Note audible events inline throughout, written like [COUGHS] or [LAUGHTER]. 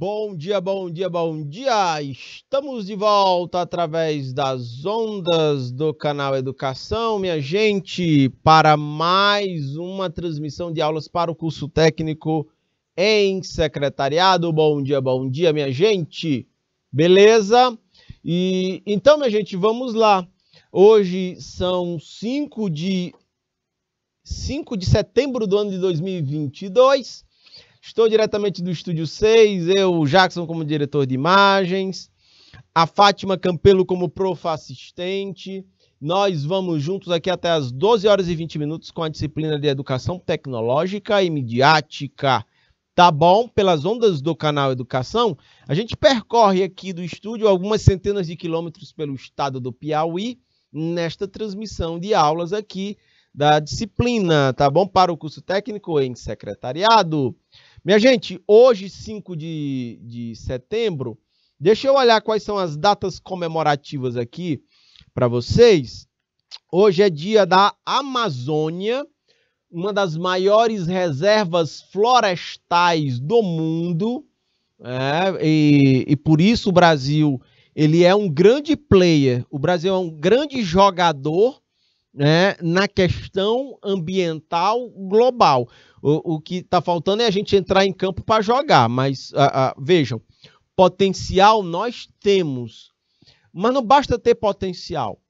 Bom dia, bom dia, bom dia! Estamos de volta através das ondas do canal Educação, minha gente, para mais uma transmissão de aulas para o curso técnico em secretariado. Bom dia, bom dia, minha gente! Beleza? E então, minha gente, vamos lá. Hoje são 5 de 5 de setembro do ano de 2022. Estou diretamente do Estúdio 6, eu, Jackson, como diretor de imagens, a Fátima Campelo como prof assistente. Nós vamos juntos aqui até as 12 horas e 20 minutos com a disciplina de Educação Tecnológica e Midiática. Tá bom? Pelas ondas do canal Educação, a gente percorre aqui do estúdio algumas centenas de quilômetros pelo estado do Piauí nesta transmissão de aulas aqui da disciplina, tá bom? Para o curso técnico em secretariado. Minha gente, hoje, 5 de, de setembro, deixa eu olhar quais são as datas comemorativas aqui para vocês. Hoje é dia da Amazônia, uma das maiores reservas florestais do mundo. É, e, e por isso o Brasil ele é um grande player, o Brasil é um grande jogador né, na questão ambiental global. O, o que está faltando é a gente entrar em campo para jogar. Mas a, a, vejam, potencial nós temos. Mas não basta ter potencial.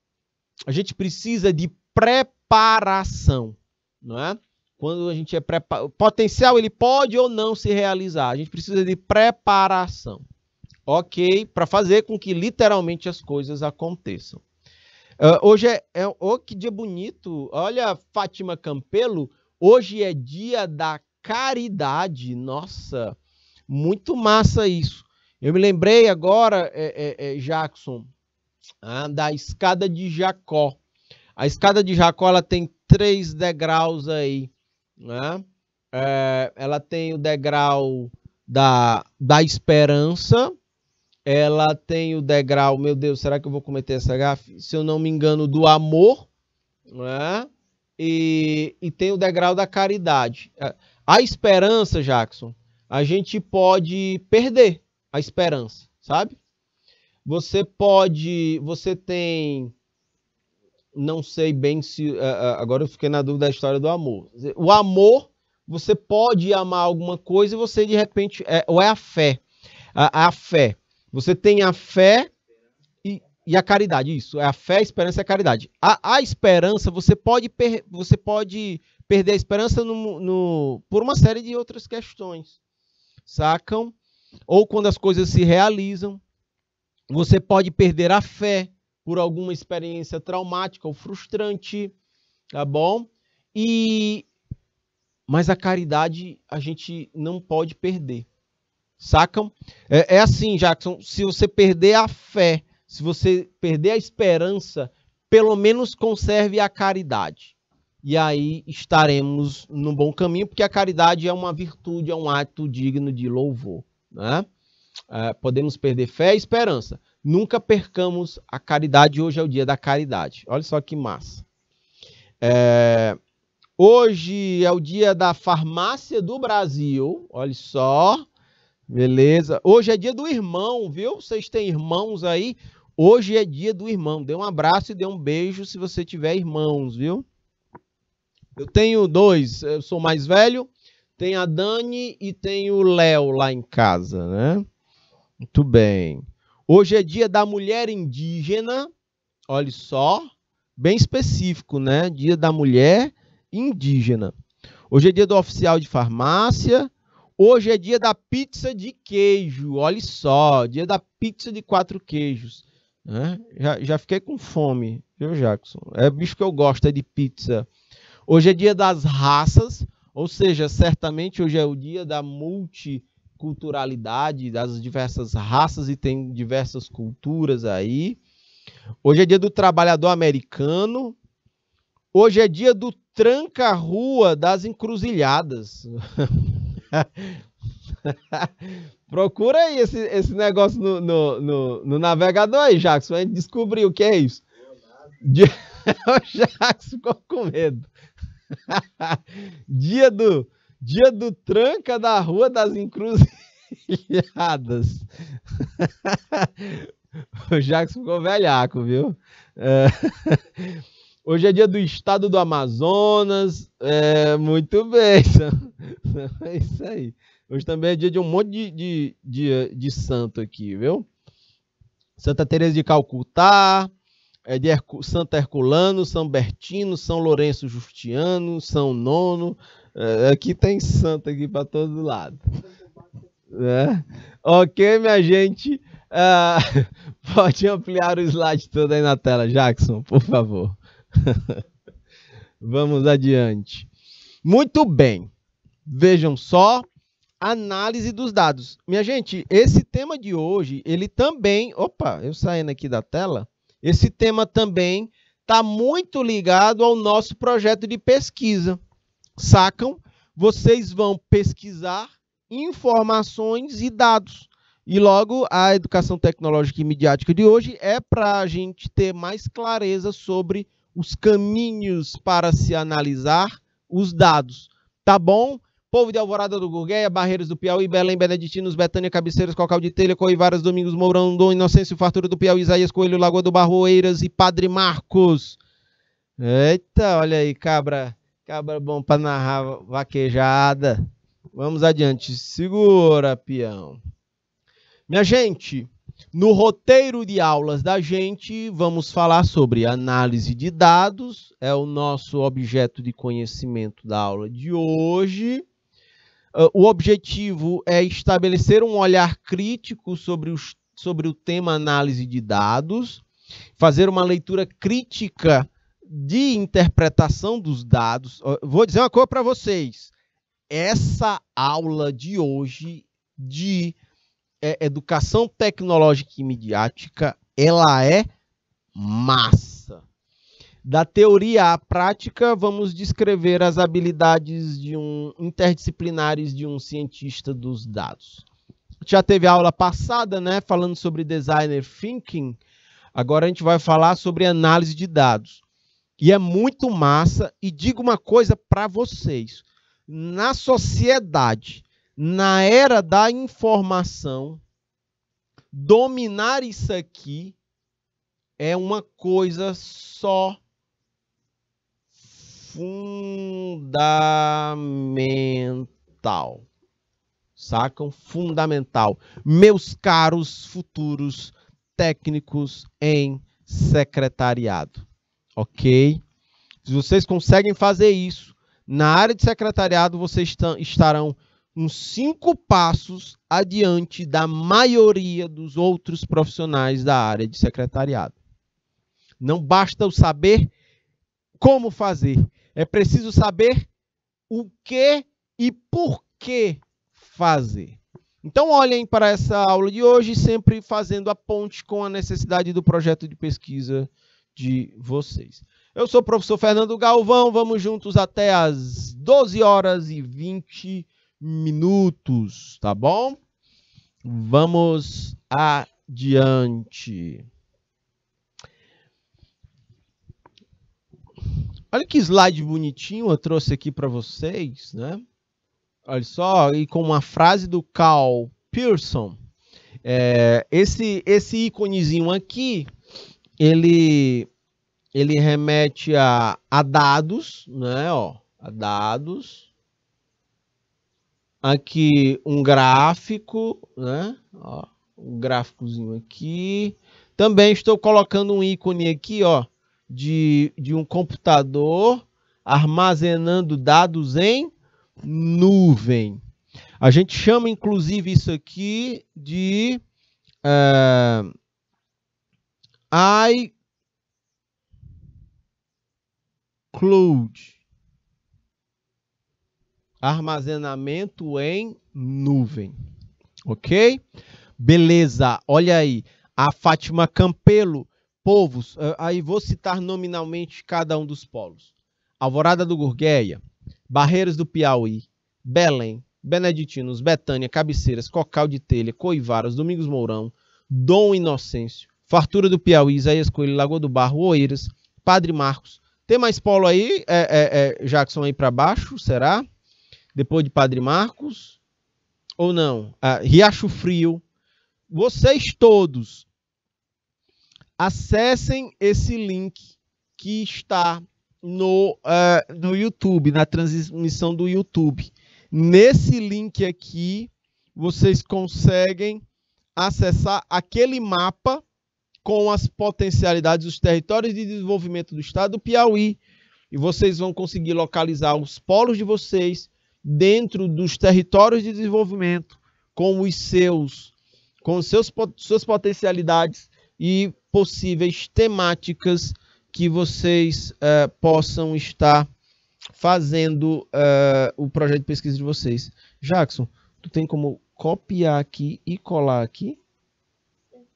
A gente precisa de preparação, não é? Quando a gente é preparado, potencial ele pode ou não se realizar. A gente precisa de preparação, ok, para fazer com que literalmente as coisas aconteçam. Uh, hoje é, é oh, que dia bonito. Olha, Fátima Campelo Hoje é dia da caridade. Nossa, muito massa isso. Eu me lembrei agora, é, é, é, Jackson, ah, da escada de Jacó. A escada de Jacó ela tem três degraus aí. Né? É, ela tem o degrau da, da esperança. Ela tem o degrau, meu Deus, será que eu vou cometer essa gafe? Se eu não me engano, do amor. Né? e, e tem o degrau da caridade. A esperança, Jackson, a gente pode perder a esperança, sabe? Você pode, você tem, não sei bem se, agora eu fiquei na dúvida da história do amor. O amor, você pode amar alguma coisa e você de repente, é, ou é a fé, a, a fé. Você tem a fé e a caridade, isso. É a fé, a esperança e a caridade. A, a esperança, você pode, per, você pode perder a esperança no, no, por uma série de outras questões. Sacam? Ou quando as coisas se realizam. Você pode perder a fé por alguma experiência traumática ou frustrante, tá bom? E mas a caridade a gente não pode perder. Sacam? É, é assim, Jackson, se você perder a fé se você perder a esperança, pelo menos conserve a caridade. E aí estaremos no bom caminho, porque a caridade é uma virtude, é um ato digno de louvor. Né? É, podemos perder fé e esperança. Nunca percamos a caridade. Hoje é o dia da caridade. Olha só que massa. É, hoje é o dia da farmácia do Brasil. Olha só. Beleza. Hoje é dia do irmão, viu? Vocês têm irmãos aí? Hoje é dia do irmão. Dê um abraço e dê um beijo se você tiver irmãos, viu? Eu tenho dois, eu sou mais velho, tem a Dani e tem o Léo lá em casa, né? Muito bem. Hoje é dia da mulher indígena. Olha só, bem específico, né? Dia da mulher indígena. Hoje é dia do oficial de farmácia. Hoje é dia da pizza de queijo. Olha só, dia da pizza de quatro queijos. Né? Já, já fiquei com fome, viu, Jackson? É bicho que eu gosto, é de pizza. Hoje é dia das raças, ou seja, certamente hoje é o dia da multiculturalidade, das diversas raças e tem diversas culturas aí. Hoje é dia do trabalhador americano. Hoje é dia do tranca-rua das encruzilhadas. [LAUGHS] [LAUGHS] Procura aí esse, esse negócio no, no, no, no navegador aí, Jackson. A gente descobriu o que é isso. Dia... [LAUGHS] o Jackson ficou com medo. [LAUGHS] dia, do, dia do tranca da Rua das Encruzilhadas. o Jackson ficou velhaco, viu? É... Hoje é dia do estado do Amazonas. É, muito bem. é isso aí. Hoje também é dia de um monte de, de, de, de santo aqui, viu? Santa Teresa de Calcutá, é de Hercu, Santo Herculano, São Bertino, São Lourenço Justiano, São Nono. É, aqui tem santo aqui para todo lado. É. Ok, minha gente. É, [LAUGHS] pode ampliar o slide todo aí na tela, Jackson, por favor. [LAUGHS] Vamos adiante. Muito bem. Vejam só, análise dos dados. Minha gente, esse tema de hoje, ele também, opa, eu saindo aqui da tela, esse tema também está muito ligado ao nosso projeto de pesquisa. Sacam? Vocês vão pesquisar informações e dados. E logo a educação tecnológica e midiática de hoje é para a gente ter mais clareza sobre os caminhos para se analisar os dados. Tá bom? Povo de Alvorada do Gurgueia, Barreiros do Piauí, Belém, Beneditinos, Betânia, Cabeceiras, Cocal de Telha, Coivaras, Domingos, Mourão, Dom, Inocêncio, Fartura do Piauí, Isaías Coelho, Lagoa do Barroeiras e Padre Marcos. Eita, olha aí, cabra. Cabra bom pra narrar vaquejada. Vamos adiante. Segura, peão. Minha gente, no roteiro de aulas da gente, vamos falar sobre análise de dados. É o nosso objeto de conhecimento da aula de hoje. Ah, o objetivo é estabelecer um olhar crítico sobre, os, sobre o tema análise de dados, fazer uma leitura crítica de interpretação dos dados. Ah, vou dizer uma coisa para vocês. Essa aula de hoje de é, educação tecnológica e midiática, ela é massa. Da teoria à prática, vamos descrever as habilidades de um interdisciplinares de um cientista dos dados. Já teve aula passada, né, falando sobre designer thinking. Agora a gente vai falar sobre análise de dados. E é muito massa e digo uma coisa para vocês. Na sociedade, na era da informação, dominar isso aqui é uma coisa só fundamental. Sacam? Fundamental. Meus caros futuros técnicos em secretariado. Ok? Se vocês conseguem fazer isso, na área de secretariado vocês estarão uns cinco passos adiante da maioria dos outros profissionais da área de secretariado. Não basta o saber como fazer, é preciso saber o que e por que fazer. Então, olhem para essa aula de hoje, sempre fazendo a ponte com a necessidade do projeto de pesquisa de vocês. Eu sou o professor Fernando Galvão, vamos juntos até às 12 horas e 20 minutos, tá bom? Vamos adiante. Olha que slide bonitinho eu trouxe aqui para vocês, né? Olha só, e com uma frase do Carl Pearson. É, esse esse íconezinho aqui, ele ele remete a, a dados, né? Ó, a dados. Aqui um gráfico, né? Ó, um gráficozinho aqui. Também estou colocando um ícone aqui, ó, de, de um computador armazenando dados em nuvem. A gente chama, inclusive, isso aqui de uh, iCloud. Armazenamento em nuvem. Ok? Beleza, olha aí. A Fátima Campelo povos, eh, aí vou citar nominalmente cada um dos polos: Alvorada do Gurgueia, Barreiros do Piauí, Belém, Beneditinos, Betânia, Cabeceiras, Cocal de Telha, Coivaras, Domingos Mourão, Dom Inocêncio, Fartura do Piauí, Isaías Coelho, Lagoa do Barro, Oeiras, Padre Marcos. Tem mais polo aí, é, é, é, Jackson, aí para baixo, será? Depois de Padre Marcos? Ou não? Ah, Riacho Frio. Vocês todos acessem esse link que está no, uh, no YouTube, na transmissão do YouTube. Nesse link aqui, vocês conseguem acessar aquele mapa com as potencialidades, dos territórios de desenvolvimento do estado do Piauí. E vocês vão conseguir localizar os polos de vocês dentro dos territórios de desenvolvimento, com os seus, com seus, suas potencialidades e possíveis temáticas que vocês uh, possam estar fazendo uh, o projeto de pesquisa de vocês. Jackson, tu tem como copiar aqui e colar aqui?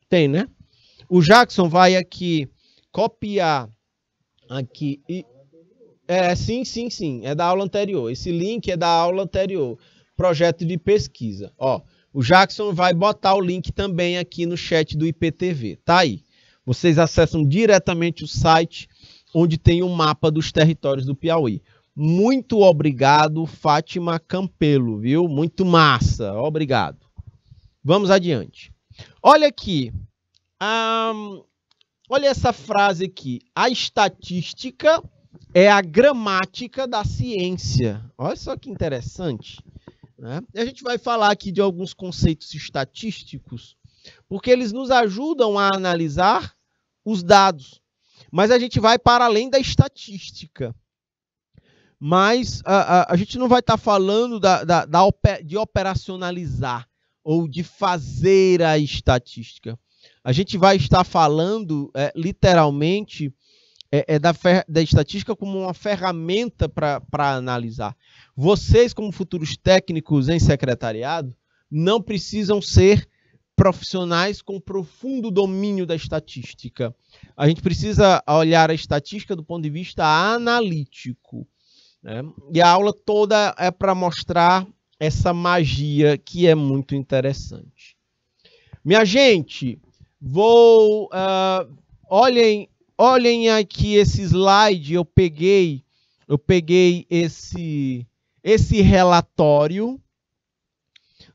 Tem, né? O Jackson vai aqui copiar aqui e é sim, sim, sim, é da aula anterior. Esse link é da aula anterior. Projeto de pesquisa. Ó, o Jackson vai botar o link também aqui no chat do IPTV. Tá aí. Vocês acessam diretamente o site onde tem o um mapa dos territórios do Piauí. Muito obrigado, Fátima Campelo, viu? Muito massa. Obrigado. Vamos adiante. Olha aqui. olha essa frase aqui. A estatística é a gramática da ciência. Olha só que interessante. Né? E a gente vai falar aqui de alguns conceitos estatísticos, porque eles nos ajudam a analisar os dados. Mas a gente vai para além da estatística. Mas a, a, a gente não vai estar tá falando da, da, da, de operacionalizar ou de fazer a estatística. A gente vai estar falando é, literalmente é, é da, da, estatística como uma ferramenta para analisar. Vocês, como futuros técnicos em secretariado, não precisam ser profissionais com profundo domínio da estatística. A gente precisa olhar a estatística do ponto de vista analítico. Né? E a aula toda é para mostrar essa magia que é muito interessante. Minha gente, vou. Uh, olhem, olhem aqui esse slide. Eu peguei, eu peguei esse esse relatório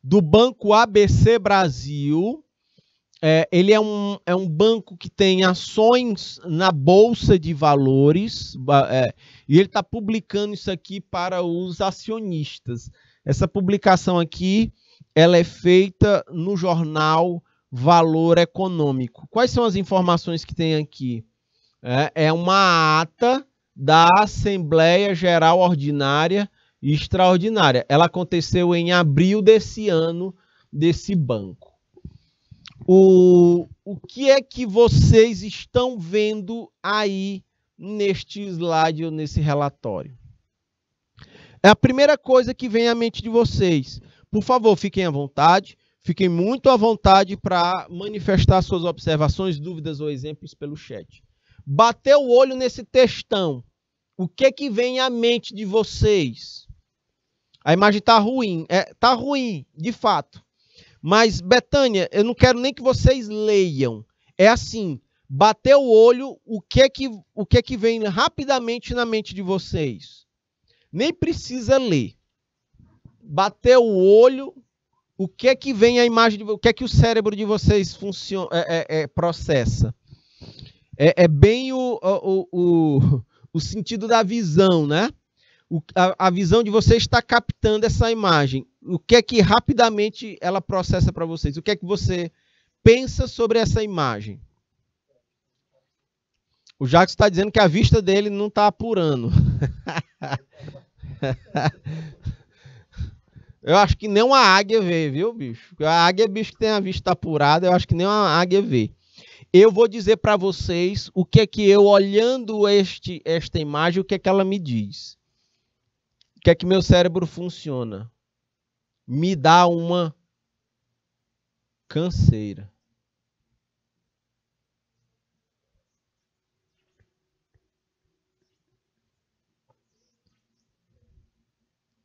do Banco ABC Brasil. É, ele é um, é um banco que tem ações na Bolsa de Valores é, e ele está publicando isso aqui para os acionistas. Essa publicação aqui ela é feita no jornal Valor Econômico. Quais são as informações que tem aqui? É, é uma ata da Assembleia Geral Ordinária extraordinária. Ela aconteceu em abril desse ano, desse banco. O, o que é que vocês estão vendo aí neste slide ou nesse relatório? É a primeira coisa que vem à mente de vocês. Por favor, fiquem à vontade, fiquem muito à vontade para manifestar suas observações, dúvidas ou exemplos pelo chat. Bateu o olho nesse textão. O que é que vem à mente de vocês? A imagem está ruim. É, tá ruim, de fato. Mas, Betânia, eu não quero nem que vocês leiam. É assim, bater o olho, o que é que, o que, é que vem rapidamente na mente de vocês? Nem precisa ler. Bater o olho, o que é que vem a imagem, de, o que é que o cérebro de vocês funciona, é, é, é, processa? É, é bem o, o, o, o sentido da visão, né? a, a, visão de vocês está captando essa imagem. O que é que rapidamente ela processa para vocês? O que é que você pensa sobre essa imagem? O Jacques está dizendo que a vista dele não está apurando. [LAUGHS] Eu acho que nem uma águia vê, viu, bicho? A águia é bicho que tem a vista apurada, eu acho que nem uma águia vê. Eu vou dizer para vocês o que é que eu, olhando este, esta imagem, o que é que ela me diz que é que meu cérebro funciona? Me dá uma canseira.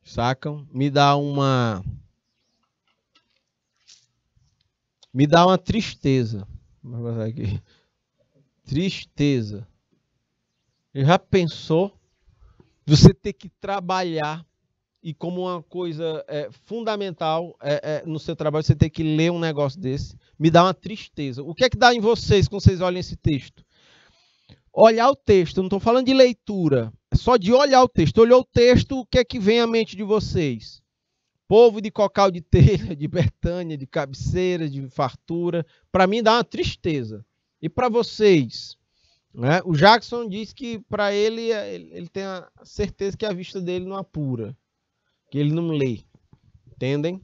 Sacam? Me dá uma me dá uma tristeza. Vou aqui. Tristeza. Já pensou? você ter que trabalhar e como uma coisa é, fundamental é, é, no seu trabalho, você ter que ler um negócio desse, me dá uma tristeza. O que é que dá em vocês quando vocês olham esse texto? Olhar o texto, não estou falando de leitura, é só de olhar o texto. Olhou o texto, o que é que vem à mente de vocês? Povo de cocal de telha, de Betânia, de cabeceira, de fartura. Para mim dá uma tristeza. E para vocês? Né? O Jackson diz que para é, ele, ele tem a certeza que a vista dele não apura, é que ele não lê, entendem?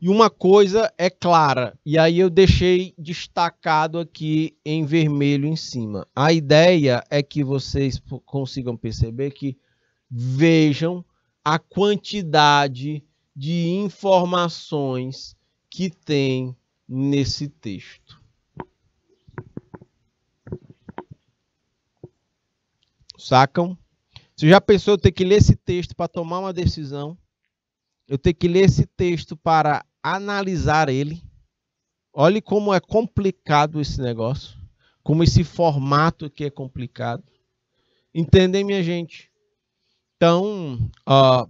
E uma coisa é clara, e aí eu deixei destacado aqui em vermelho em cima. A ideia é que vocês consigam perceber que vejam a quantidade de informações que tem nesse texto. Sacam? Você já pensou eu ter que ler esse texto para tomar uma decisão? Eu ter que ler esse texto para analisar ele? Olhe como é complicado esse negócio, como esse formato que é complicado. Entendem, minha gente? Então,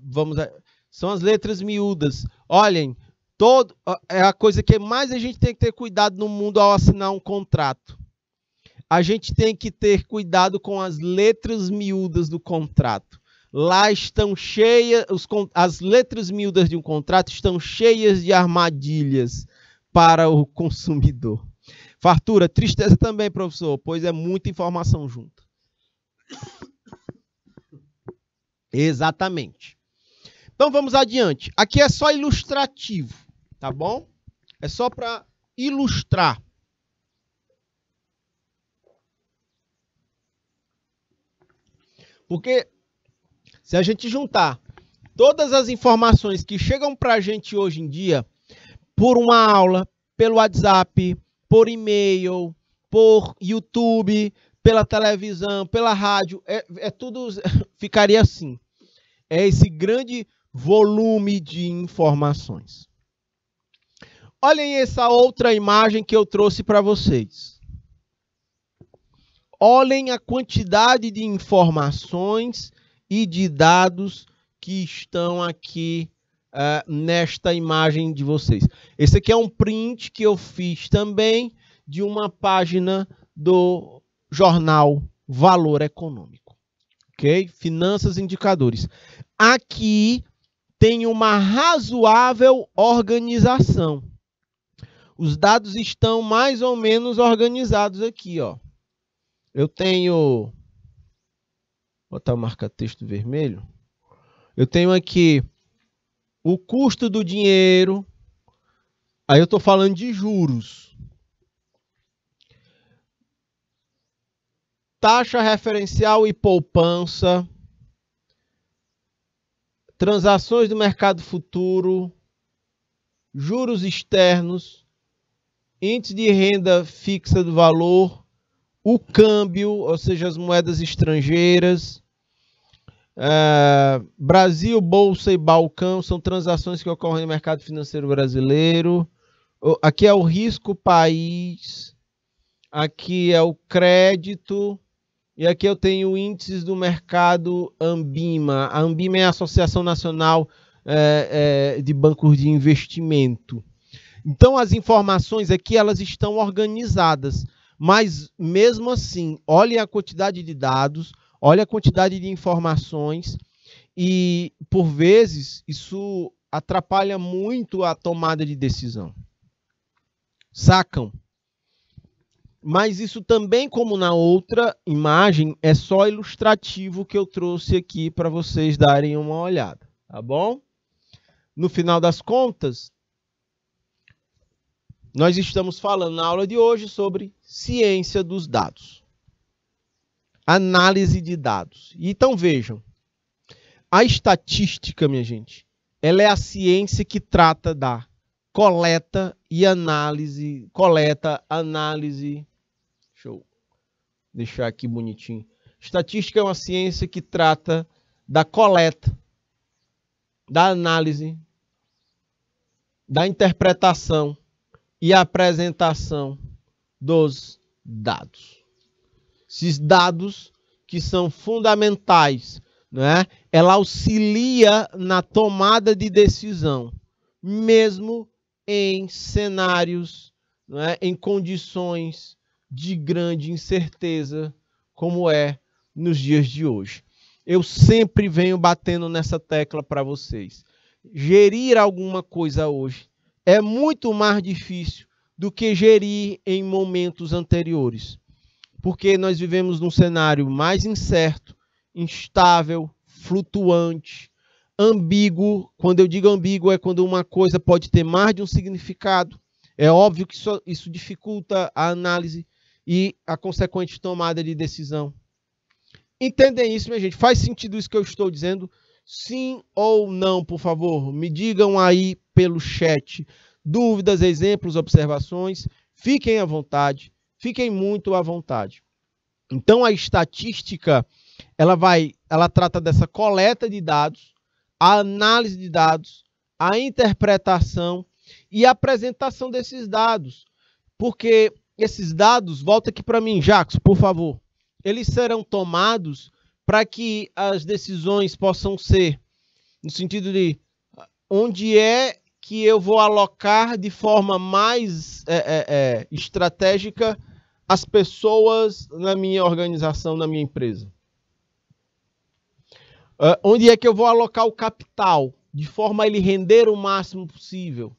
vamos. A... São as letras miúdas. Olhem, todo é a coisa que mais a gente tem que ter cuidado no mundo ao assinar um contrato a gente tem que ter cuidado com as letras miúdas do contrato. Lá estão cheias, os, as letras miúdas de um contrato estão cheias de armadilhas para o consumidor. Fartura, tristeza também, professor, pois é muita informação junta. Exatamente. Então vamos adiante. Aqui é só ilustrativo, tá bom? É só para ilustrar. Porque se a gente juntar todas as informações que chegam para a gente hoje em dia, por uma aula, pelo WhatsApp, por e-mail, por YouTube, pela televisão, pela rádio, é, é tudo [LAUGHS] ficaria assim. É esse grande volume de informações. Olhem essa outra imagem que eu trouxe para vocês. Olhem a quantidade de informações e de dados que estão aqui uh, nesta imagem de vocês. Esse aqui é um print que eu fiz também de uma página do jornal Valor Econômico. Ok? Finanças e indicadores. Aqui tem uma razoável organização. Os dados estão mais ou menos organizados aqui, ó. Eu tenho. Vou botar o marca-texto vermelho. Eu tenho aqui o custo do dinheiro. Aí eu estou falando de juros. Taxa referencial e poupança. Transações do mercado futuro. Juros externos. Índice de renda fixa do valor o câmbio, ou seja, as moedas estrangeiras. Uh, Brasil, Bolsa e Balcão são transações que ocorrem no mercado financeiro brasileiro. Aqui é o risco país, aqui é o crédito, e aqui eu tenho índices do mercado Ambima. A Ambima é a Associação Nacional é, é, de Bancos de Investimento. Então, as informações aqui elas estão organizadas. Mas mesmo assim, olhem a quantidade de dados, olhe a quantidade de informações e por vezes isso atrapalha muito a tomada de decisão. Sacam? Mas isso também, como na outra imagem, é só ilustrativo que eu trouxe aqui para vocês darem uma olhada, tá bom? No final das contas, nós estamos falando na aula de hoje sobre ciência dos dados, análise de dados. Então vejam, a estatística, minha gente, ela é a ciência que trata da coleta e análise, coleta, análise, deixa eu deixar aqui bonitinho. Estatística é uma ciência que trata da coleta, da análise, da interpretação e apresentação dos dados. Esses dados que são fundamentais, né? ela auxilia na tomada de decisão, mesmo em cenários, né? em condições de grande incerteza, como é nos dias de hoje. Eu sempre venho batendo nessa tecla para vocês. Gerir alguma coisa hoje é muito mais difícil do que gerir em momentos anteriores, porque nós vivemos num cenário mais incerto, instável, flutuante, ambíguo. Quando eu digo ambíguo, é quando uma coisa pode ter mais de um significado. É óbvio que isso, isso dificulta a análise e a consequente tomada de decisão. Entendem isso, minha gente? Faz sentido isso que eu estou dizendo? Sim ou não, por favor? Me digam aí pelo chat dúvidas, exemplos, observações. Fiquem à vontade, fiquem muito à vontade. Então a estatística, ela vai, ela trata dessa coleta de dados, a análise de dados, a interpretação e a apresentação desses dados. Porque esses dados, volta aqui para mim, Jacques, por favor. Eles serão tomados para que as decisões possam ser no sentido de onde é que eu vou alocar de forma mais é, é, é, estratégica as pessoas na minha organização, na minha empresa? Uh, onde é que eu vou alocar o capital de forma a ele render o máximo possível?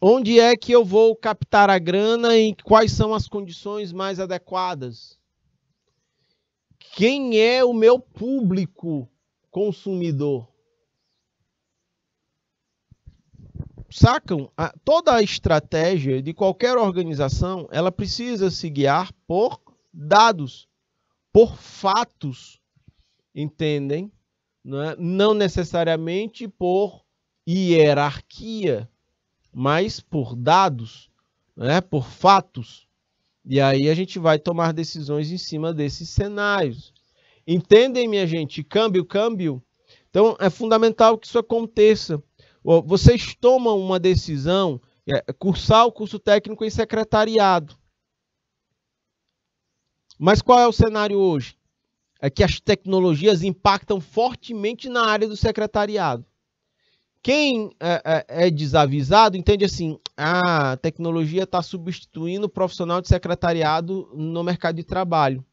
Onde é que eu vou captar a grana e quais são as condições mais adequadas? Quem é o meu público consumidor. Sacam? A, toda a estratégia de qualquer organização, ela precisa se guiar por dados, por fatos, entendem? Não é? necessariamente por hierarquia, mas por dados, né? por fatos. E aí a gente vai tomar decisões em cima desses cenários. Entendem, minha gente? Câmbio, câmbio. Então é fundamental que isso aconteça. Vocês tomam uma decisão, é, cursar o curso técnico em secretariado. Mas qual é o cenário hoje? É que as tecnologias impactam fortemente na área do secretariado. Quem é, é, é desavisado entende assim: ah, a tecnologia está substituindo o profissional de secretariado no mercado de trabalho.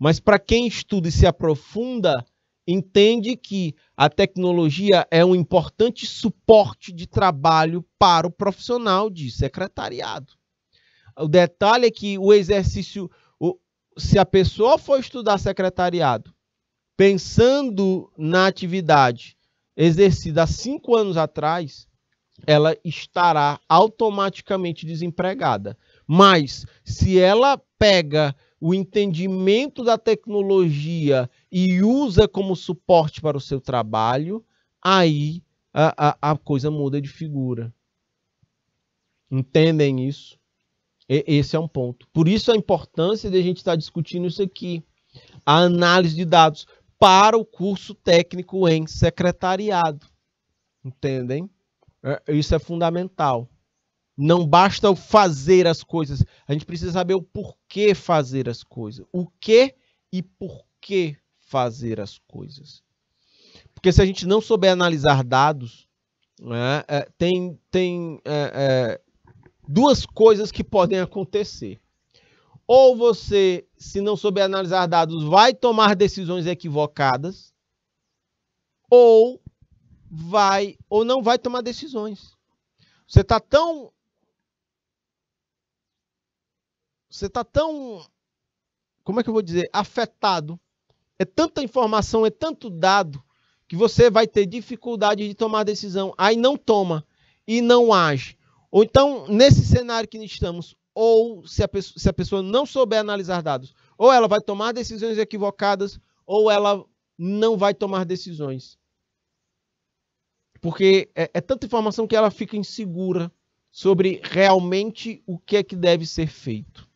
Mas para quem estuda e se aprofunda, entende que a tecnologia é um importante suporte de trabalho para o profissional de secretariado. O detalhe é que o exercício, se a pessoa for estudar secretariado, pensando na atividade exercida há cinco anos atrás, ela estará automaticamente desempregada. Mas se ela pega o entendimento da tecnologia e usa como suporte para o seu trabalho, aí a, a, a coisa muda de figura. Entendem isso? E, esse é um ponto. Por isso a importância de a gente estar discutindo isso aqui. A análise de dados para o curso técnico em secretariado. Entendem? É, isso é fundamental. Não basta o fazer as coisas. A gente precisa saber o porquê fazer as coisas. O que e porquê fazer as coisas. Porque se a gente não souber analisar dados, né, é, tem, tem é, é, duas coisas que podem acontecer. Ou você, se não souber analisar dados, vai tomar decisões equivocadas, ou vai ou não vai tomar decisões. Você está tão você está tão, como é que eu vou dizer, afetado. É tanta informação, é tanto dado, que você vai ter dificuldade de tomar decisão. Aí não toma e não age. Ou então, nesse cenário que estamos, ou se a, pessoa, se a pessoa não souber analisar dados, ou ela vai tomar decisões equivocadas, ou ela não vai tomar decisões. Porque é, é tanta informação que ela fica insegura sobre realmente o que é que deve ser feito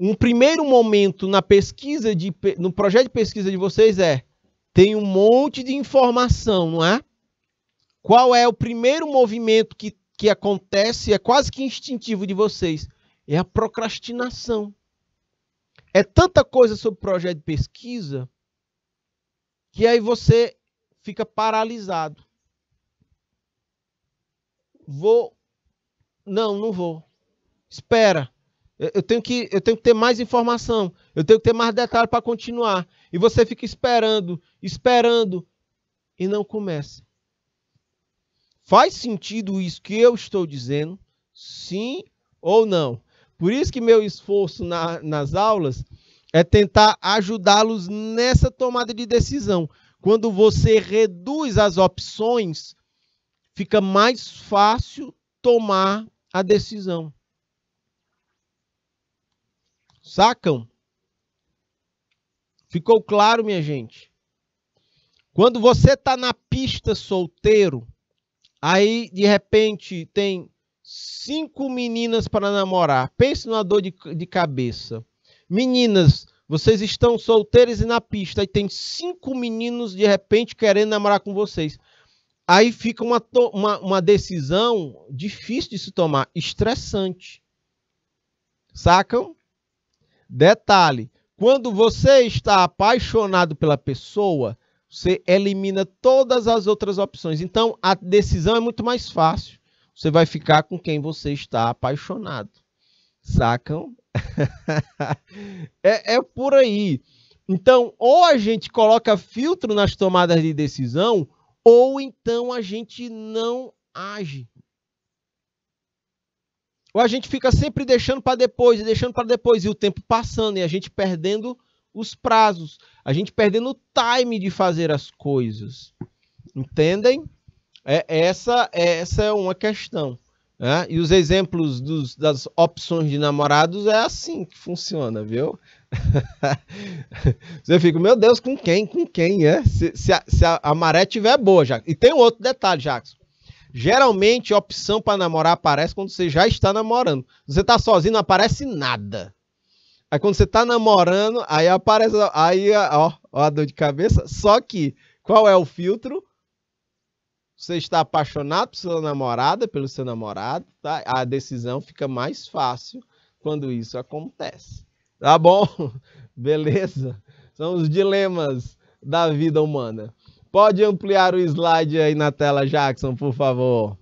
um primeiro momento na pesquisa de no projeto de pesquisa de vocês é tem um monte de informação, não é? Qual é o primeiro movimento que, que acontece, é quase que instintivo de vocês? É a procrastinação. É tanta coisa sobre o projeto de pesquisa que aí você fica paralisado. Vou. Não, não vou. Espera. Eu tenho que, eu tenho que ter mais informação, eu tenho que ter mais detalhe para continuar. E você fica esperando, esperando e não começa. Faz sentido isso que eu estou dizendo? Sim ou não? Por isso que meu esforço na, nas aulas é tentar ajudá-los nessa tomada de decisão. Quando você reduz as opções, fica mais fácil tomar a decisão. Sacam? Ficou claro, minha gente? Quando você tá na pista solteiro, aí de repente tem cinco meninas para namorar. Pense numa dor de, de cabeça. Meninas, vocês estão solteiras e na pista, e tem cinco meninos de repente querendo namorar com vocês. Aí fica uma, uma, uma decisão difícil de se tomar, estressante. Sacam? Detalhe: quando você está apaixonado pela pessoa, você elimina todas as outras opções. Então a decisão é muito mais fácil. Você vai ficar com quem você está apaixonado. Sacam? [LAUGHS] é, é por aí. Então, ou a gente coloca filtro nas tomadas de decisão, ou então a gente não age. Ou a gente fica sempre deixando para depois, e deixando para depois, e o tempo passando, e a gente perdendo os prazos, a gente perdendo o time de fazer as coisas. Entendem? É, essa, é, essa é uma questão. Né? E os exemplos dos, das opções de namorados é assim que funciona, viu? [LAUGHS] Você fica, meu Deus, com quem? Com quem, é? Se, se, a, se a maré tiver boa, já. E tem um outro detalhe, Jackson. Geralmente, opção para namorar aparece quando você já está namorando. Você tá sozinho, não aparece nada. Aí quando você tá namorando, aí aparece. Aí, ó, ó, a dor de cabeça. Só que, qual é o filtro? Você está apaixonado pela sua namorada, pelo seu namorado, tá? A decisão fica mais fácil quando isso acontece. Tá bom? [LAUGHS] Beleza? São os dilemas da vida humana. Pode ampliar o slide aí na tela, Jackson, por favor.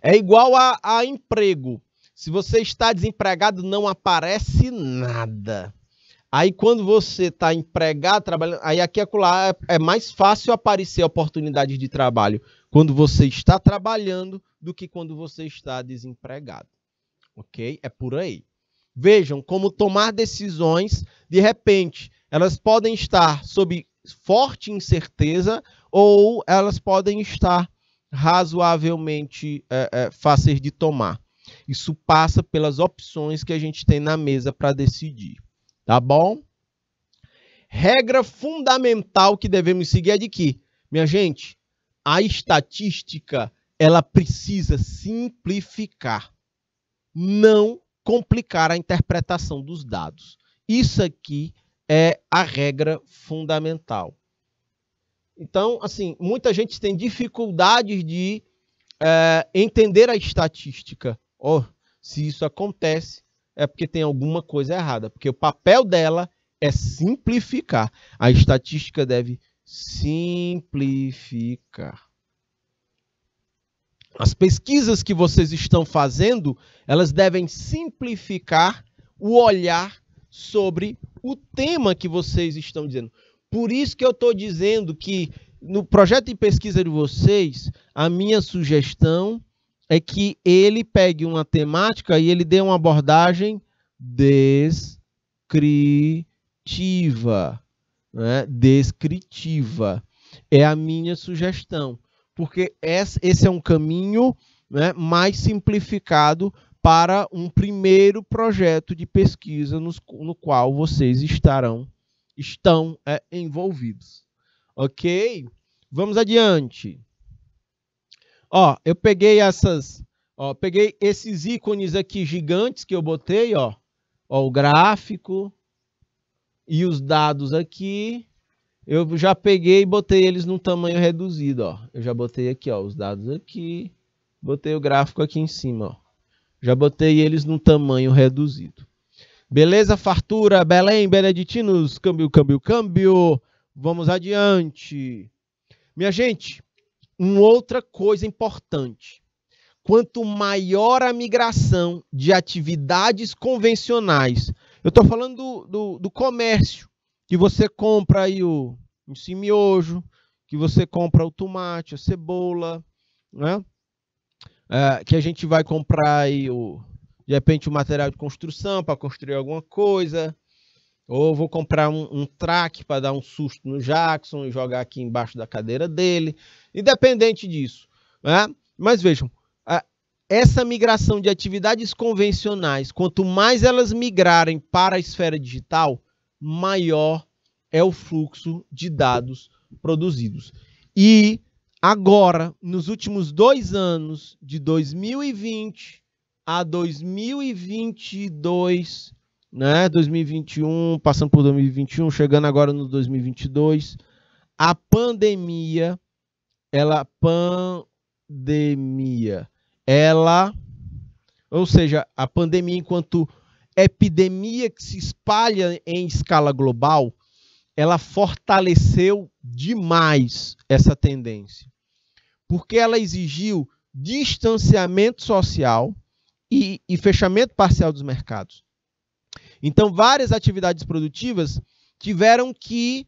É igual a, a emprego. Se você está desempregado, não aparece nada. Aí quando você está empregado, trabalhando, aí aqui acolá é, é mais fácil aparecer oportunidades de trabalho quando você está trabalhando do que quando você está desempregado. OK? É por aí. Vejam como tomar decisões, de repente, elas podem estar sob forte incerteza ou elas podem estar razoavelmente é, é, fáceis de tomar. Isso passa pelas opções que a gente tem na mesa para decidir, tá bom? Regra fundamental que devemos seguir é de que, minha gente, a estatística ela precisa simplificar, não complicar a interpretação dos dados. Isso aqui é a regra fundamental. Então, assim, muita gente tem dificuldades de é, entender a estatística. Oh, se isso acontece, é porque tem alguma coisa errada, porque o papel dela é simplificar. A estatística deve simplificar. As pesquisas que vocês estão fazendo, elas devem simplificar o olhar sobre o tema que vocês estão dizendo. Por isso que eu estou dizendo que no projeto de pesquisa de vocês, a minha sugestão é que ele pegue uma temática e ele dê uma abordagem descritiva. Né? Descritiva. É a minha sugestão. Porque esse é um caminho né, mais simplificado para um primeiro projeto de pesquisa no, no qual vocês estarão estão é, envolvidos. Ok? Vamos adiante. Ó, eu peguei essas, ó, peguei esses ícones aqui gigantes que eu botei, ó, ó o gráfico e os dados aqui. Eu já peguei e botei eles num tamanho reduzido, ó. Eu já botei aqui, ó, os dados aqui. Botei o gráfico aqui em cima, ó. Já botei eles num tamanho reduzido. Beleza, fartura, Belém, Beneditinos, câmbio, câmbio, câmbio. Vamos adiante. Minha gente, uma outra coisa importante. Quanto maior a migração de atividades convencionais, eu estou falando do, do, do, comércio, que você compra aí o, o que você compra o tomate, a cebola, né? É, que a gente vai comprar aí o, de repente o material de construção para construir alguma coisa, ou vou comprar um, um track para dar um susto no Jackson e jogar aqui embaixo da cadeira dele, independente disso. Né? Mas vejam, essa migração de atividades convencionais, quanto mais elas migrarem para a esfera digital, maior é o fluxo de dados produzidos. E Agora, nos últimos dois anos, de 2020 a 2022, né? 2021, passando por 2021, chegando agora no 2022, a pandemia, ela pandemia, ela, ou seja, a pandemia enquanto epidemia que se espalha em escala global, ela fortaleceu demais essa tendência porque ela exigiu distanciamento social e, e fechamento parcial dos mercados. Então, várias atividades produtivas tiveram que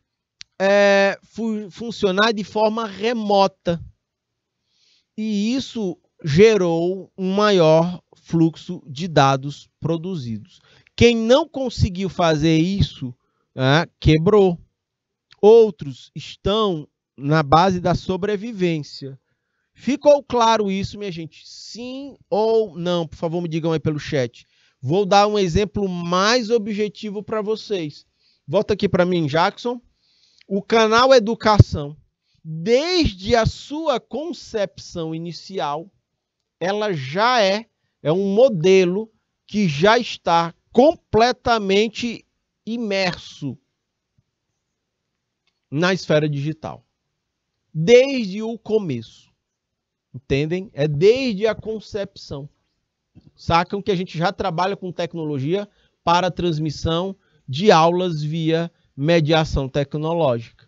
é, fu funcionar de forma remota. E isso gerou um maior fluxo de dados produzidos. Quem não conseguiu fazer isso é, quebrou. Outros estão na base da sobrevivência. Ficou claro isso, minha gente? Sim ou não? Por favor, me digam aí pelo chat. Vou dar um exemplo mais objetivo para vocês. Volta aqui para mim, Jackson. O canal Educação, desde a sua concepção inicial, ela já é, é um modelo que já está completamente imerso na esfera digital. Desde o começo. Entendem? É desde a concepção. Sacam que a gente já trabalha com tecnologia para transmissão de aulas via mediação tecnológica.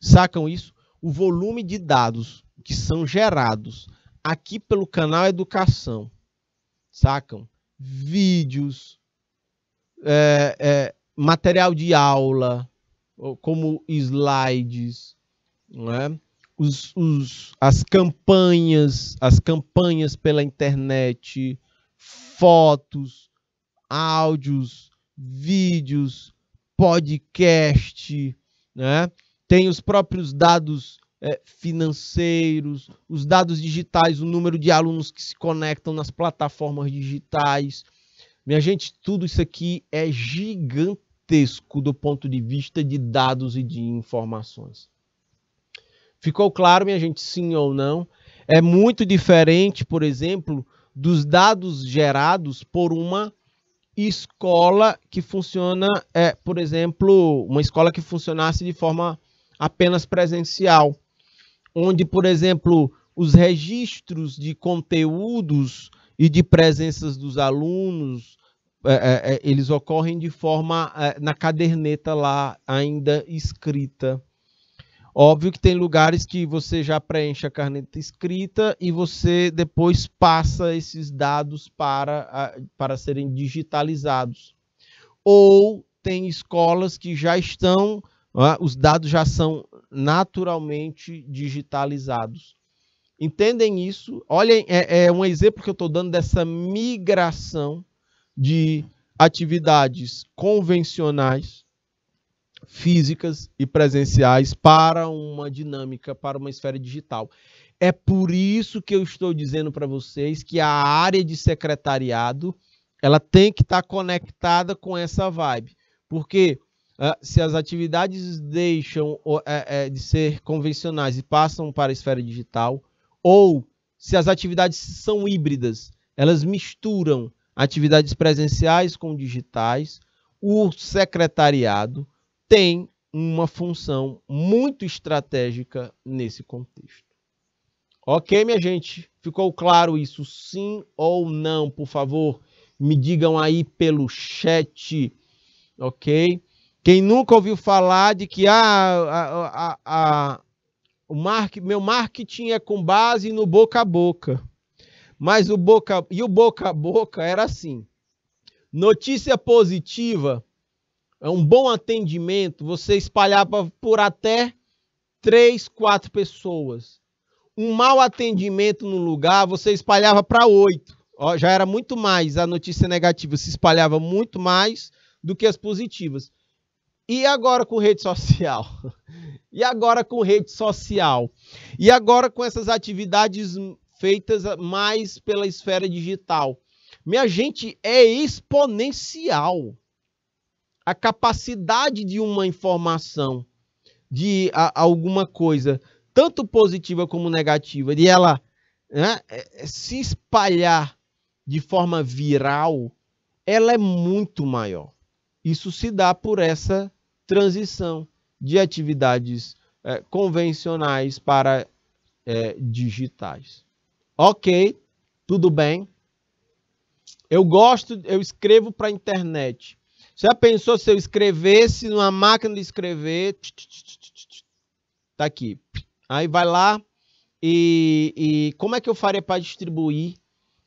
Sacam isso? O volume de dados que são gerados aqui pelo canal Educação, sacam? Vídeos, é, é, material de aula, como slides, não é? os, os, as campanhas, as campanhas pela internet, fotos, áudios, vídeos, podcast, né? tem os próprios dados é, financeiros, os dados digitais, o número de alunos que se conectam nas plataformas digitais. Minha gente, tudo isso aqui é gigantesco do ponto de vista de dados e de informações. Ficou claro, minha gente, sim ou não? É muito diferente, por exemplo, dos dados gerados por uma escola que funciona, é, por exemplo, uma escola que funcionasse de forma apenas presencial, onde, por exemplo, os registros de conteúdos e de presenças dos alunos, é, é, é eles ocorrem de forma é, na caderneta lá ainda escrita. Óbvio que tem lugares que você já preenche a carneta escrita e você depois passa esses dados para, para serem digitalizados. Ou tem escolas que já estão, os dados já são naturalmente digitalizados. Entendem isso? Olhem, é, é um exemplo que eu estou dando dessa migração de atividades convencionais físicas e presenciais para uma dinâmica, para uma esfera digital. É por isso que eu estou dizendo para vocês que a área de secretariado ela tem que estar tá conectada com essa vibe, porque ah, se as atividades deixam é, é, de ser convencionais e passam para a esfera digital, ou se as atividades são híbridas, elas misturam atividades presenciais com digitais, o secretariado tem uma função muito estratégica nesse contexto. Ok, minha gente? Ficou claro isso? Sim ou não? Por favor, me digam aí pelo chat, ok? Quem nunca ouviu falar de que ah, a, a, a, o mar, meu marketing é com base no boca a boca. Mas o boca e o boca a boca era assim: notícia positiva é um bom atendimento você espalhar por até três, quatro pessoas. Um mau atendimento no lugar você espalhava para oito. Ó, já era muito mais a notícia negativa se espalhava muito mais do que as positivas. E agora com rede social? [LAUGHS] E agora com rede social? E agora com essas atividades feitas mais pela esfera digital? Minha gente, é exponencial a capacidade de uma informação, de a, alguma coisa, tanto positiva como negativa, de ela né, é, é, se espalhar de forma viral, ela é muito maior. Isso se dá por essa transição de atividades é, convencionais para é, digitais. Ok, tudo bem. Eu gosto, eu escrevo para a internet. Já pensou se eu escrevesse numa máquina de escrever? Tá aqui. Aí vai lá e, e como é que eu faria para distribuir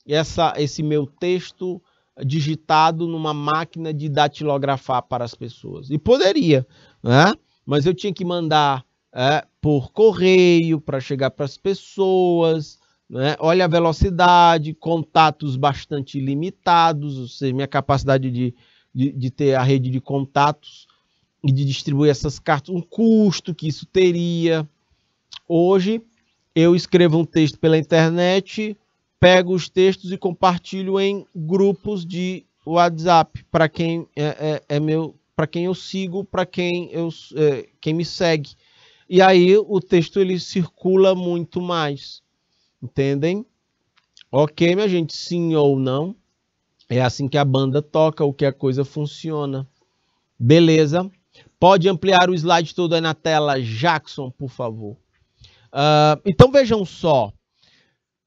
essa, esse meu texto digitado numa máquina de datilografar para as pessoas? E poderia, né? Mas eu tinha que mandar é, por correio para chegar para as pessoas. Né? Olha a velocidade, contatos bastante limitados, ou seja, minha capacidade de de, de ter a rede de contatos e de distribuir essas cartas, um custo que isso teria. Hoje eu escrevo um texto pela internet, pego os textos e compartilho em grupos de WhatsApp para quem é, é, é meu, para quem eu sigo, para quem eu é, quem me segue. E aí o texto ele circula muito mais, entendem? Ok, minha gente, sim ou não? É assim que a banda toca, o que a coisa funciona. Beleza. Pode ampliar o slide todo aí na tela, Jackson, por favor. Uh, então vejam só.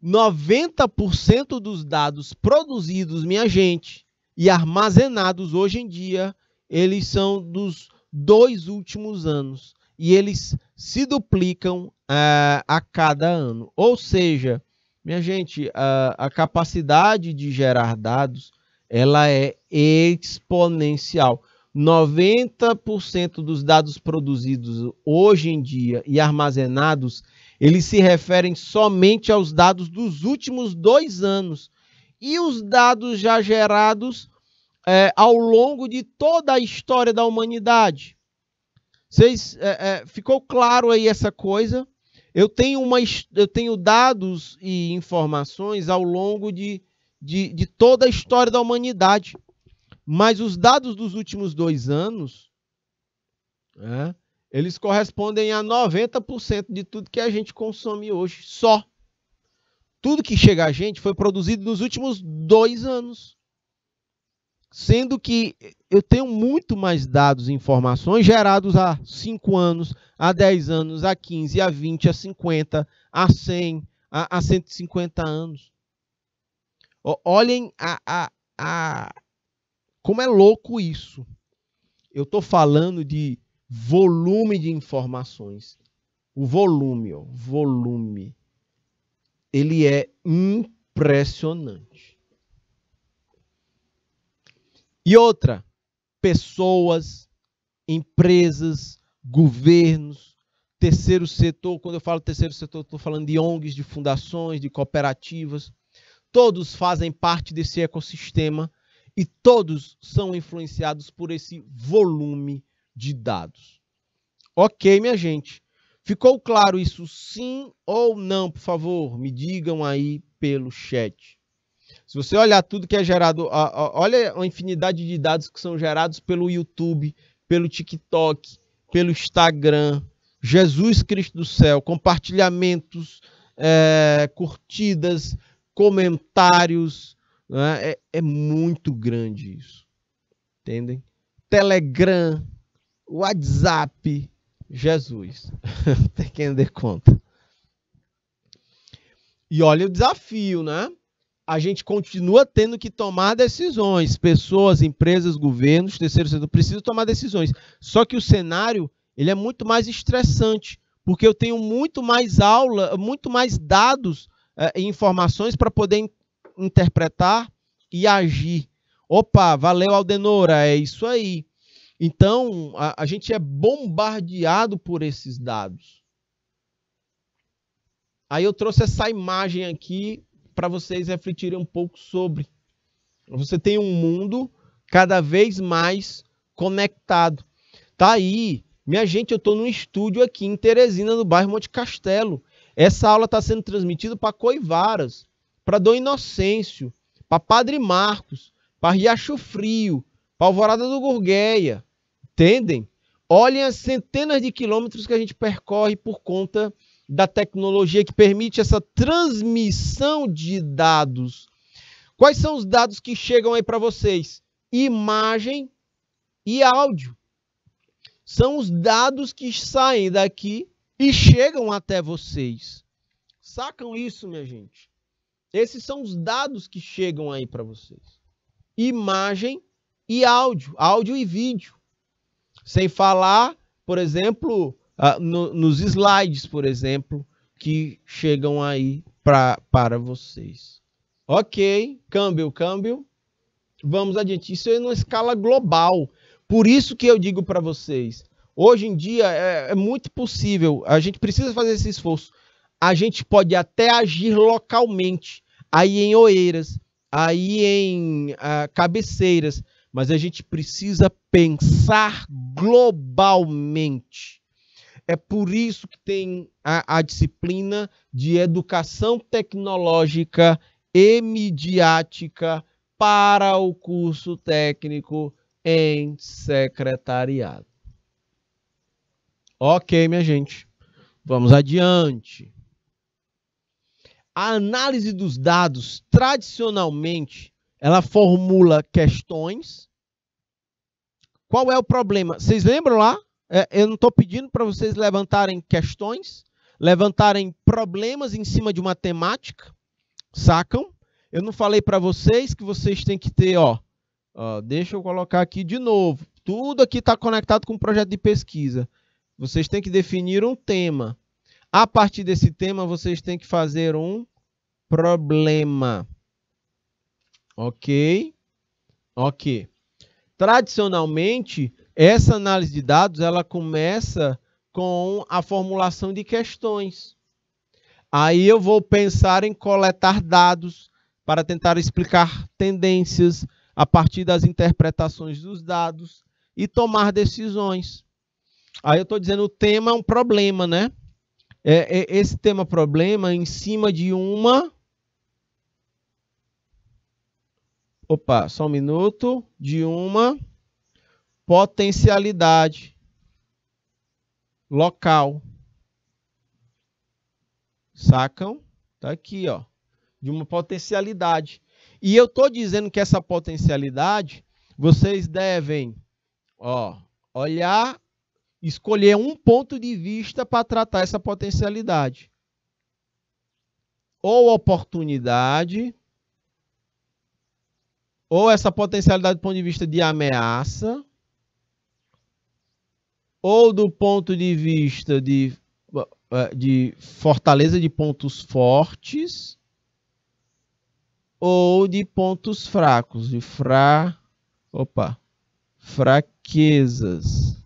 90% dos dados produzidos, minha gente, e armazenados hoje em dia, eles são dos dois últimos anos. E eles se duplicam uh, a cada ano. Ou seja, minha gente, a, a capacidade de gerar dados ela é exponencial. 90% dos dados produzidos hoje em dia e armazenados, eles se referem somente aos dados dos últimos dois anos. E os dados já gerados é, ao longo de toda a história da humanidade. Vocês, é, é, ficou claro aí essa coisa? Eu tenho, uma, eu tenho dados e informações ao longo de, de, de toda a história da humanidade, mas os dados dos últimos dois anos, né, eles correspondem a 90% de tudo que a gente consome hoje, só. Tudo que chega a gente foi produzido nos últimos dois anos. Sendo que eu tenho muito mais dados e informações gerados há 5 anos, há 10 anos, há 15, há 20, há 50, há 100, há, há 150 anos. Olhem a, a, a, como é louco isso. Eu estou falando de volume de informações. O volume, ó, volume, ele é impressionante. E outra, pessoas, empresas, governos, terceiro setor. Quando eu falo terceiro setor, estou falando de ONGs, de fundações, de cooperativas. Todos fazem parte desse ecossistema e todos são influenciados por esse volume de dados. Ok, minha gente. Ficou claro isso sim ou não? Por favor, me digam aí pelo chat. Se você olhar tudo que é gerado, olha a infinidade de dados que são gerados pelo YouTube, pelo TikTok, pelo Instagram, Jesus Cristo do céu, compartilhamentos, é, curtidas, comentários, né? é, é muito grande isso, entendem? Telegram, WhatsApp, Jesus, [LAUGHS] tem que entender conta. E olha o desafio, né? a gente continua tendo que tomar decisões. Pessoas, empresas, governos, terceiro setor precisam tomar decisões. Só que o cenário ele é muito mais estressante, porque eu tenho muito mais aula, muito mais dados eh, e informações para poder in interpretar e agir. Opa, valeu Aldenora, é isso aí. Então, a, a gente é bombardeado por esses dados. Aí eu trouxe essa imagem aqui para vocês refletirem um pouco sobre. Você tem um mundo cada vez mais conectado. Tá aí, minha gente, eu estou num estúdio aqui em Teresina, no bairro Monte Castelo. Essa aula está sendo transmitida para Coivaras, para Dom Inocêncio, para Padre Marcos, para Riacho Frio, para Alvorada do Gurgueia. Entendem? Olhem as centenas de quilômetros que a gente percorre por conta da tecnologia que permite essa transmissão de dados. Quais são os dados que chegam aí para vocês? Imagem e áudio. São os dados que saem daqui e chegam até vocês. Sacam isso, minha gente? Esses são os dados que chegam aí para vocês. Imagem e áudio, áudio e vídeo. Sem falar, por exemplo, uh, no, nos slides, por exemplo, que chegam aí pra, para vocês. Ok, câmbio, câmbio. Vamos adiante. Isso é numa escala global. Por isso que eu digo para vocês, hoje em dia é, é muito possível, a gente precisa fazer esse esforço. A gente pode até agir localmente, aí em Oeiras, aí em uh, Cabeceiras, mas a gente precisa pensar globalmente. É por isso que tem a, a disciplina de educação tecnológica e midiática para o curso técnico em secretariado. Ok, minha gente. Vamos adiante. A análise dos dados, tradicionalmente, ela formula questões. Qual é o problema? Vocês lembram lá é, eu não estou pedindo para vocês levantarem questões, levantarem problemas em cima de uma temática, sacam? Eu não falei para vocês que vocês têm que ter, ó, ó, deixa eu colocar aqui de novo. Tudo aqui está conectado com o um projeto de pesquisa. Vocês têm que definir um tema. A partir desse tema, vocês têm que fazer um problema. Ok? Ok. Tradicionalmente, essa análise de dados ela começa com a formulação de questões. Aí eu vou pensar em coletar dados para tentar explicar tendências a partir das interpretações dos dados e tomar decisões. Aí eu estou dizendo o tema é um problema, né? É, é, esse tema problema em cima de uma opa, só um minuto, de uma potencialidade local. Sacam? Tá aqui, ó, de uma potencialidade. E eu tô dizendo que essa potencialidade vocês devem, ó, olhar, escolher um ponto de vista para tratar essa potencialidade. Ou oportunidade, ou essa potencialidade do ponto de vista de ameaça, ou do ponto de vista de, é, de fortaleza de pontos fortes, ou de pontos fracos, de fra, opa, fraquezas.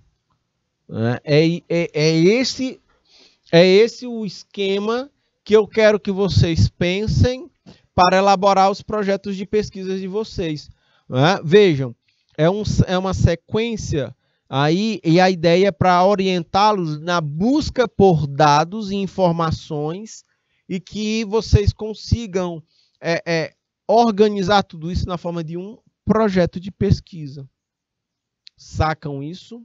Né? É, é, é, esse, é esse o esquema que eu quero que vocês pensem para elaborar os projetos de pesquisa de vocês. Né? Vejam, é, um, é uma sequência Aí, e a ideia é para orientá-los na busca por dados e informações e que vocês consigam é, é, organizar tudo isso na forma de um projeto de pesquisa. Sacam isso?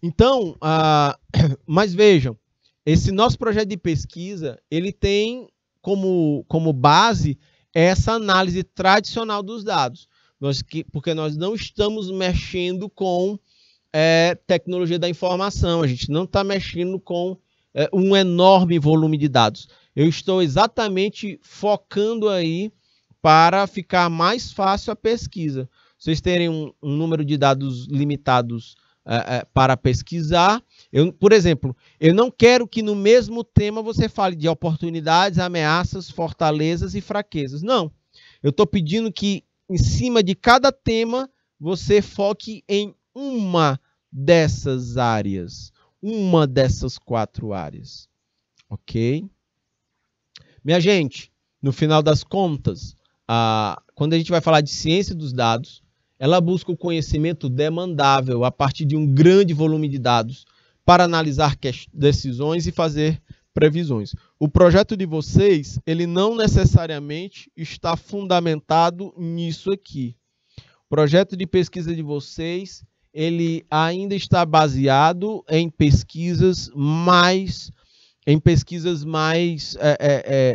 Então, ah, [COUGHS] mas vejam, esse nosso projeto de pesquisa, ele tem como, como base essa análise tradicional dos dados. Nós que, porque nós não estamos mexendo com é, tecnologia da informação, a gente não está mexendo com é, um enorme volume de dados. Eu estou exatamente focando aí para ficar mais fácil a pesquisa. Vocês terem um, um número de dados limitados é, é para pesquisar. Eu, por exemplo, eu não quero que no mesmo tema você fale de oportunidades, ameaças, fortalezas e fraquezas. Não. Eu estou pedindo que em cima de cada tema, você foque em uma dessas áreas, uma dessas quatro áreas. Ok? Minha gente, no final das contas, a, quando a gente vai falar de ciência dos dados, ela busca o conhecimento demandável a partir de um grande volume de dados para analisar decisões e fazer previsões. O projeto de vocês, ele não necessariamente está fundamentado nisso aqui. O projeto de pesquisa de vocês, ele ainda está baseado em pesquisas mais em pesquisas mais é, é,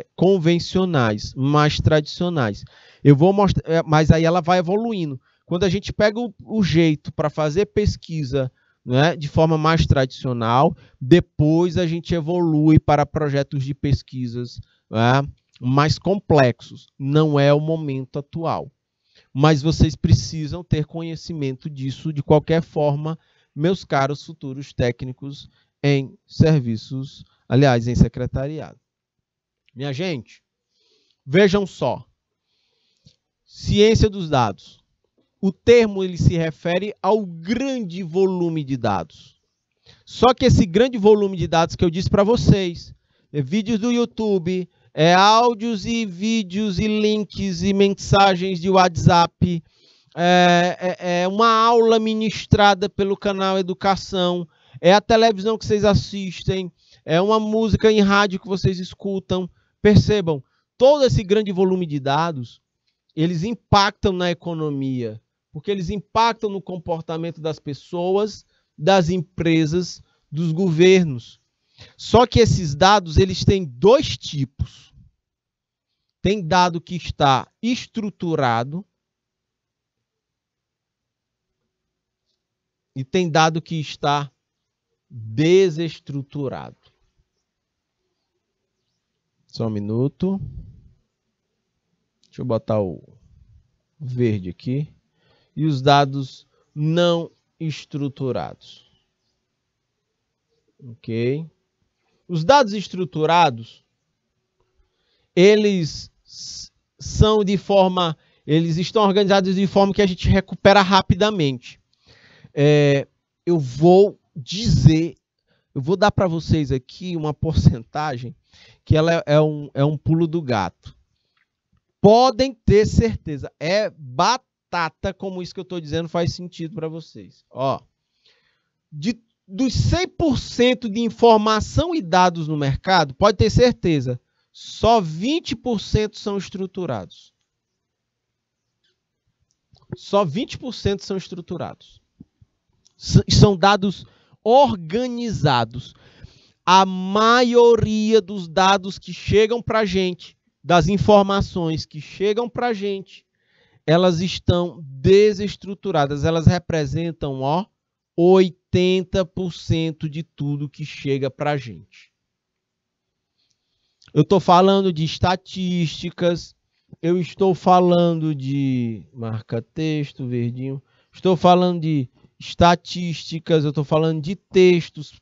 é, convencionais, mais tradicionais. Eu vou mostrar, é, mas aí ela vai evoluindo. Quando a gente pega o, o jeito para fazer pesquisa né, de forma mais tradicional. Depois a gente evolui para projetos de pesquisas né, mais complexos. Não é o momento atual. Mas vocês precisam ter conhecimento disso de qualquer forma, meus caros futuros técnicos em serviços, aliás, em secretariado. Minha gente, vejam só. Ciência dos dados o termo ele se refere ao grande volume de dados. Só que esse grande volume de dados que eu disse para vocês, é vídeos do YouTube, é áudios e vídeos e links e mensagens de WhatsApp, é, é, é uma aula ministrada pelo canal Educação, é a televisão que vocês assistem, é uma música em rádio que vocês escutam. Percebam, todo esse grande volume de dados, eles impactam na economia porque eles impactam no comportamento das pessoas, das empresas, dos governos. Só que esses dados eles têm dois tipos. Tem dado que está estruturado e tem dado que está desestruturado. Só um minuto. Deixa eu botar o verde aqui e os dados não estruturados. Ok? Os dados estruturados, eles são de forma, eles estão organizados de forma que a gente recupera rapidamente. É, eu vou dizer, eu vou dar para vocês aqui uma porcentagem que ela é um, é um pulo do gato. Podem ter certeza, é bat batata como isso que eu estou dizendo faz sentido para vocês. Ó, de, dos 100% de informação e dados no mercado, pode ter certeza, só 20% são estruturados. Só 20% são estruturados. S são dados organizados. A maioria dos dados que chegam para gente, das informações que chegam para gente, elas estão desestruturadas, elas representam ó, 80% de tudo que chega para a gente. Eu estou falando de estatísticas, eu estou falando de marca-texto, verdinho, estou falando de estatísticas, eu estou falando de textos uh,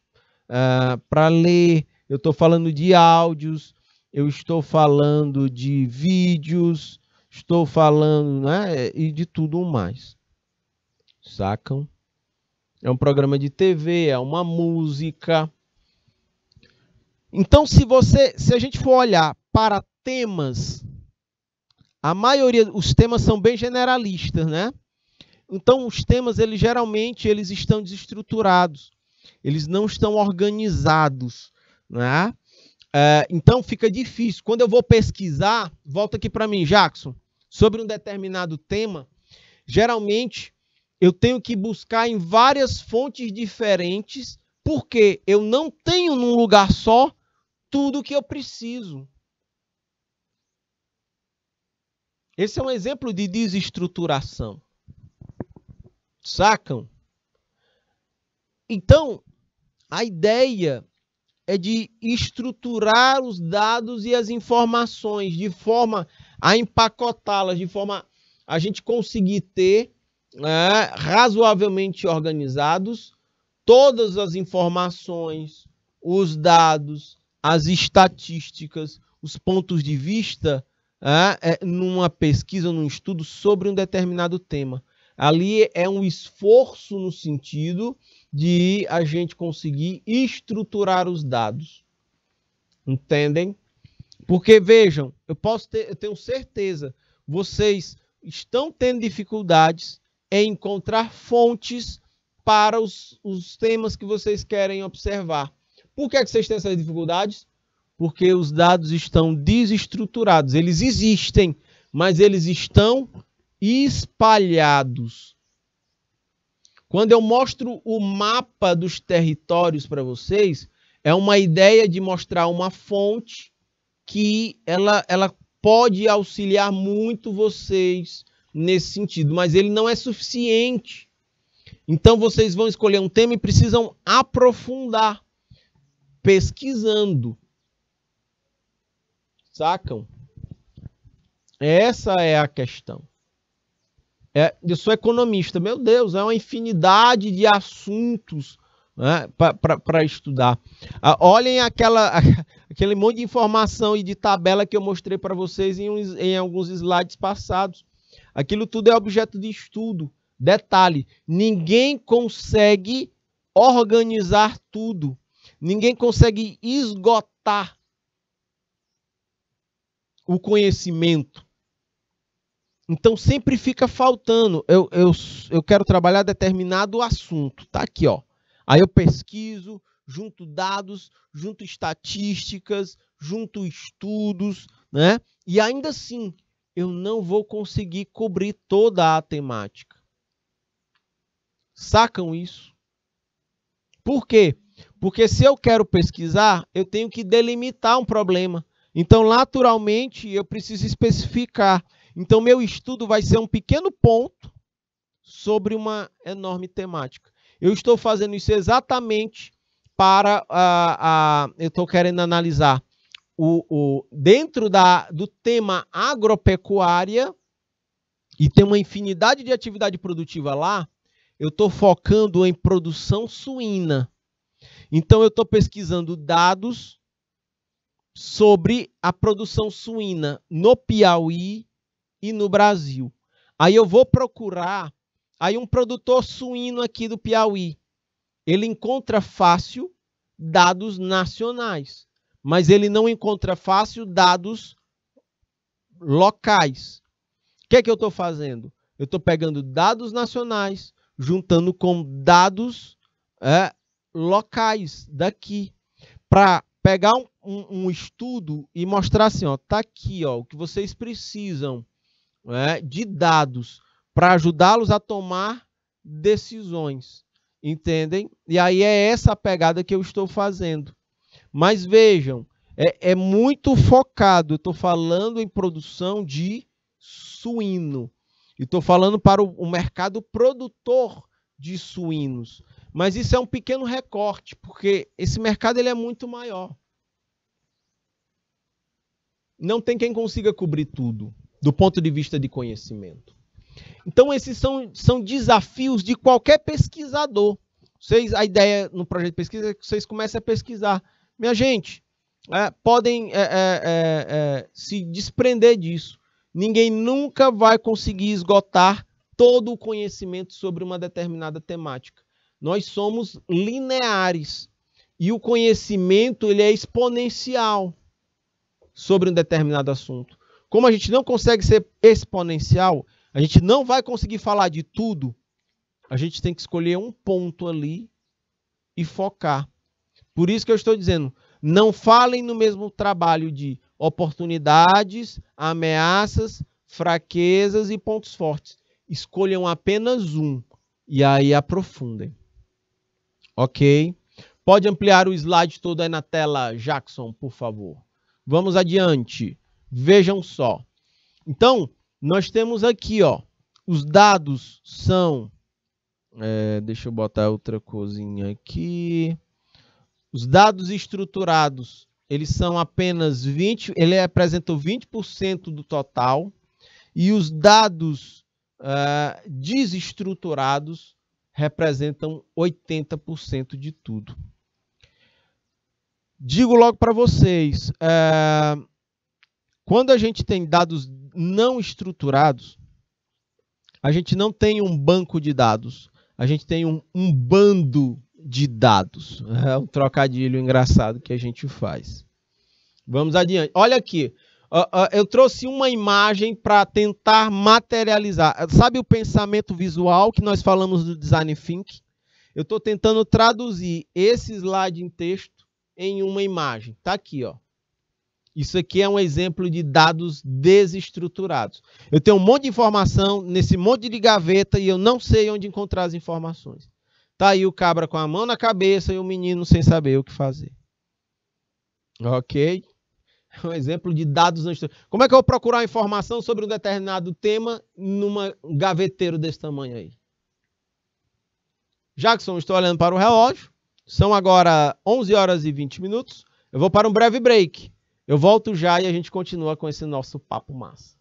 ah, para ler, eu estou falando de áudios, eu estou falando de vídeos, estou falando, né? E de tudo mais. Sacam? É um programa de TV, é uma música. Então, se você, se a gente for olhar para temas, a maioria, os temas são bem generalistas, né? Então, os temas, eles geralmente eles estão desestruturados, eles não estão organizados, né? É, então fica difícil. Quando eu vou pesquisar, volta aqui para mim, Jackson, sobre um determinado tema, geralmente eu tenho que buscar em várias fontes diferentes, porque eu não tenho num lugar só tudo o que eu preciso. Esse é um exemplo de desestruturação. Sacam? Então, a ideia é de estruturar os dados e as informações de forma a empacotá-las, de forma a gente conseguir ter né, razoavelmente organizados todas as informações, os dados, as estatísticas, os pontos de vista né, é, numa pesquisa, num estudo sobre um determinado tema. Ali é um esforço no sentido de a gente conseguir estruturar os dados. Entendem? Porque vejam, eu posso ter, eu tenho certeza, vocês estão tendo dificuldades em encontrar fontes para os, os temas que vocês querem observar. Por que, é que vocês têm essas dificuldades? Porque os dados estão desestruturados. Eles existem, mas eles estão espalhados. Quando eu mostro o mapa dos territórios para vocês, é uma ideia de mostrar uma fonte que ela, ela pode auxiliar muito vocês nesse sentido, mas ele não é suficiente. Então vocês vão escolher um tema e precisam aprofundar pesquisando. Sacam? Essa é a questão. É, eu sou economista, meu Deus, é uma infinidade de assuntos né, para estudar. Ah, olhem aquela, [LAUGHS] aquele monte de informação e de tabela que eu mostrei para vocês em, uns, em alguns slides passados. Aquilo tudo é objeto de estudo. Detalhe: ninguém consegue organizar tudo, ninguém consegue esgotar o conhecimento. Então sempre fica faltando. Eu, eu, eu quero trabalhar determinado assunto. Tá aqui, ó. Aí eu pesquiso, junto dados, junto estatísticas, junto estudos, né? E ainda assim, eu não vou conseguir cobrir toda a temática. Sacam isso? Por quê? Porque se eu quero pesquisar, eu tenho que delimitar um problema. Então, naturalmente, eu preciso especificar. Então, meu estudo vai ser um pequeno ponto sobre uma enorme temática. Eu estou fazendo isso exatamente para a, eu estou querendo analisar o, o dentro da, do tema agropecuária e tem uma infinidade de atividade produtiva lá. Eu estou focando em produção suína. Então eu estou pesquisando dados sobre a produção suína no Piauí, e no Brasil. Aí eu vou procurar aí um produtor suíno aqui do Piauí. Ele encontra fácil dados nacionais, mas ele não encontra fácil dados locais. O que é que eu estou fazendo? Eu estou pegando dados nacionais, juntando com dados é, locais daqui, para pegar um, um, um, estudo e mostrar assim, ó, tá aqui, ó, o que vocês precisam né, de dados para ajudá-los a tomar decisões. Entendem? E aí é essa pegada que eu estou fazendo. Mas vejam, é, é muito focado. Eu estou falando em produção de suíno. E estou falando para o, o mercado produtor de suínos. Mas isso é um pequeno recorte, porque esse mercado ele é muito maior. Não tem quem consiga cobrir tudo do ponto de vista de conhecimento. Então, esses são, são desafios de qualquer pesquisador. Vocês, a ideia no projeto de pesquisa é que vocês comecem a pesquisar. Minha gente, é, podem é, é, é, é se desprender disso. Ninguém nunca vai conseguir esgotar todo o conhecimento sobre uma determinada temática. Nós somos lineares e o conhecimento ele é exponencial sobre um determinado assunto. Como a gente não consegue ser exponencial, a gente não vai conseguir falar de tudo. A gente tem que escolher um ponto ali e focar. Por isso que eu estou dizendo, não falem no mesmo trabalho de oportunidades, ameaças, fraquezas e pontos fortes. Escolham apenas um e aí aprofundem. Ok? Pode ampliar o slide todo aí na tela, Jackson, por favor. Vamos adiante. Vejam só. Então, nós temos aqui, ó, os dados são. É, deixa eu botar outra coisinha aqui. Os dados estruturados, eles são apenas 20, ele apresentou 20% do total. E os dados uh, desestruturados representam 80% de tudo. Digo logo para vocês, uh, quando a gente tem dados não estruturados, a gente não tem um banco de dados, a gente tem um, um bando de dados. [LAUGHS] É um trocadilho engraçado que a gente faz. Vamos adiante. Olha aqui. eu trouxe uma imagem para tentar materializar. Sabe o pensamento visual que nós falamos do design think? Eu estou tentando traduzir esse slide em texto em uma imagem. Está aqui, ó. Isso aqui é um exemplo de dados desestruturados. Eu tenho um monte de informação nesse monte de gaveta e eu não sei onde encontrar as informações. Tá aí o cabra com a mão na cabeça e o menino sem saber o que fazer. Ok? É um exemplo de dados não estruturados. Como é que eu vou procurar informação sobre um determinado tema numa gaveteiro desse tamanho aí? Jackson, estou olhando para o relógio. São agora 11 horas e 20 minutos. Eu vou para um breve break. Eu volto já e a gente continua com esse nosso papo massa.